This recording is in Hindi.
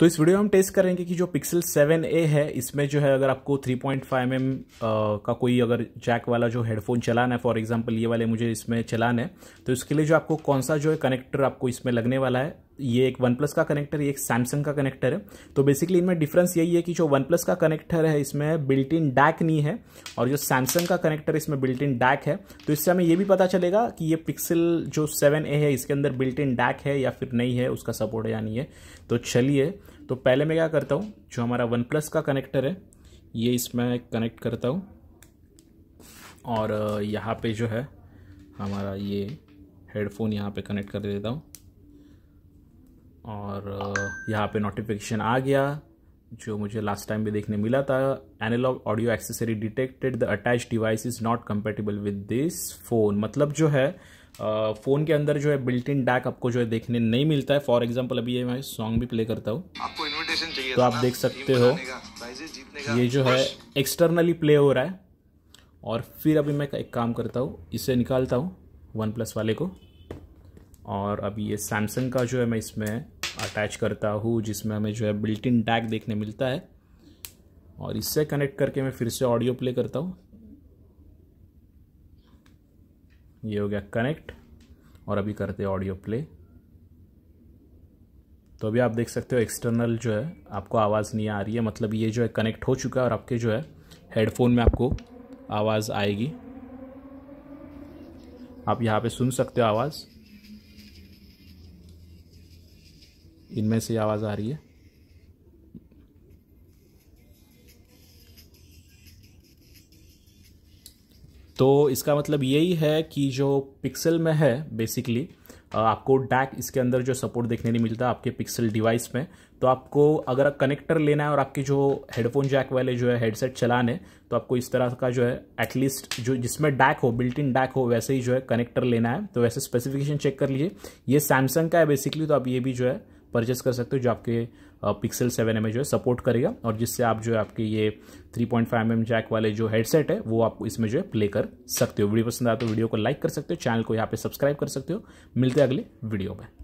तो इस वीडियो में हम टेस्ट करेंगे कि जो पिक्सल 7a है इसमें जो है अगर आपको 3.5 पॉइंट mm, का कोई अगर जैक वाला जो हेडफोन चलाना है फॉर एग्जांपल ये वाले मुझे इसमें चलाना है तो इसके लिए जो आपको कौन सा जो है कनेक्टर आपको इसमें लगने वाला है ये एक वन प्लस का कनेक्टर ये एक सैमसंग का कनेक्टर है तो बेसिकली इनमें डिफरेंस यही है कि जो वन प्लस का कनेक्टर है इसमें बिल्ट इन डैक नहीं है और जो सैमसंग का कनेक्टर इसमें बिल्ट इन डैक है तो इससे हमें ये भी पता चलेगा कि ये पिक्सल जो सेवन ए है इसके अंदर बिल्ट इन डैक है या फिर नहीं है उसका सपोर्ट है या नहीं है तो चलिए तो पहले मैं क्या करता हूँ जो हमारा वन प्लस का कनेक्टर है ये इसमें कनेक्ट करता हूँ और यहाँ पर जो है हमारा ये हेडफोन यहाँ पर कनेक्ट कर देता हूँ और यहाँ पे नोटिफिकेशन आ गया जो मुझे लास्ट टाइम भी देखने मिला था analog audio accessory detected the attach device is not compatible with this phone मतलब जो है फ़ोन के अंदर जो है बिल्ट इन डैक आपको जो है देखने नहीं मिलता है फॉर एग्जाम्पल अभी ये मैं सॉन्ग भी प्ले करता हूँ तो आप देख सकते हो ये जो है एक्सटर्नली प्ले हो रहा है और फिर अभी मैं एक काम करता हूँ इसे निकालता हूँ वन प्लस वाले को और अभी ये सैमसंग का जो है मैं इसमें अटैच करता हूँ जिसमें हमें जो है बिल्ट इन टैग देखने मिलता है और इससे कनेक्ट करके मैं फिर से ऑडियो प्ले करता हूँ ये हो गया कनेक्ट और अभी करते ऑडियो प्ले तो अभी आप देख सकते हो एक्सटर्नल जो है आपको आवाज़ नहीं आ रही है मतलब ये जो है कनेक्ट हो चुका है और आपके जो है हेडफोन में आपको आवाज़ आएगी आप यहाँ पे सुन सकते हो आवाज़ इनमें से आवाज़ आ रही है तो इसका मतलब यही है कि जो पिक्सल में है बेसिकली आपको डैक इसके अंदर जो सपोर्ट देखने नहीं मिलता आपके पिक्सल डिवाइस में तो आपको अगर कनेक्टर लेना है और आपके जो हेडफोन जैक वाले जो है हेडसेट चलाने तो आपको इस तरह का जो है एटलीस्ट जो जिसमें डैक हो बिल्ट इन डैक हो वैसे ही जो है कनेक्टर लेना है तो वैसे स्पेसिफिकेशन चेक कर लीजिए ये सैमसंग का है बेसिकली तो आप ये भी जो है परचेस कर सकते हो जो आपके पिक्सल सेवन एम जो है सपोर्ट करेगा और जिससे आप जो है आपके ये three point five M jack वाले जो हेडसेट है वो आप इसमें जो है प्ले कर सकते हो वीडियो पसंद आया तो वीडियो को लाइक कर सकते हो चैनल को यहाँ पे सब्सक्राइब कर सकते हो मिलते हैं अगले वीडियो में